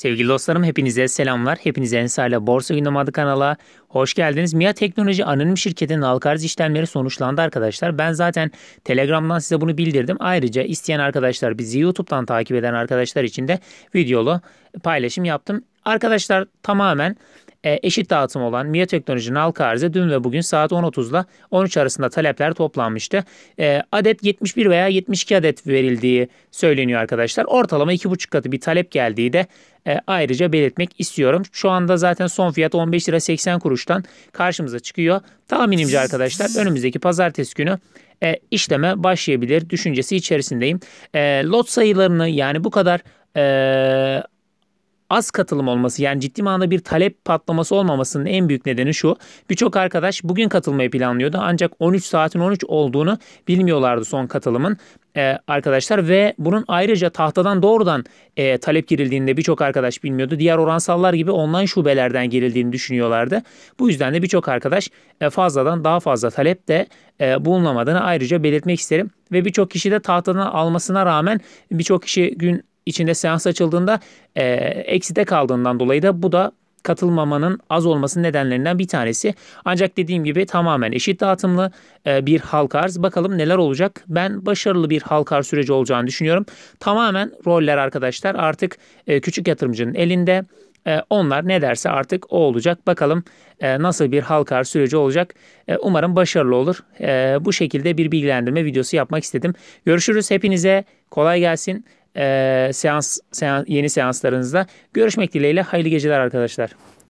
Sevgili dostlarım hepinize selamlar. Hepinize Ensar'la Borsa Gündem adı kanala hoş geldiniz. MIA Teknoloji Anonim Şirketi'nin alkarz işlemleri sonuçlandı arkadaşlar. Ben zaten Telegram'dan size bunu bildirdim. Ayrıca isteyen arkadaşlar bizi YouTube'dan takip eden arkadaşlar için de videolu paylaşım yaptım. Arkadaşlar tamamen e, eşit dağıtım olan MIA teknolojinin halka arzı dün ve bugün saat 10.30 ile 13 arasında talepler toplanmıştı. E, adet 71 veya 72 adet verildiği söyleniyor arkadaşlar. Ortalama 2,5 katı bir talep geldiği de e, ayrıca belirtmek istiyorum. Şu anda zaten son fiyat 15 lira 80 kuruştan karşımıza çıkıyor. Tahminimce arkadaşlar önümüzdeki pazartesi günü e, işleme başlayabilir düşüncesi içerisindeyim. E, lot sayılarını yani bu kadar e, az katılım olması yani ciddi manada bir talep patlaması olmamasının en büyük nedeni şu. Birçok arkadaş bugün katılmayı planlıyordu ancak 13 saatin 13 olduğunu bilmiyorlardı son katılımın e, arkadaşlar ve bunun ayrıca tahtadan doğrudan e, talep girildiğinde birçok arkadaş bilmiyordu. Diğer oransallar gibi online şubelerden girildiğini düşünüyorlardı. Bu yüzden de birçok arkadaş e, fazladan daha fazla talep de e, bulunamadığını ayrıca belirtmek isterim. Ve birçok kişi de tahtadan almasına rağmen birçok kişi gün içinde seans açıldığında e, ekside kaldığından dolayı da bu da katılmamanın az olması nedenlerinden bir tanesi. Ancak dediğim gibi tamamen eşit dağıtımlı e, bir halk arz. Bakalım neler olacak. Ben başarılı bir halk arz süreci olacağını düşünüyorum. Tamamen roller arkadaşlar artık e, küçük yatırımcının elinde. E, onlar ne derse artık o olacak. Bakalım nasıl bir halk arz süreci olacak. Umarım başarılı olur. Bu şekilde bir bilgilendirme videosu yapmak istedim. Görüşürüz. Hepinize kolay gelsin e, seans, seans yeni seanslarınızda görüşmek dileğiyle. Hayırlı geceler arkadaşlar.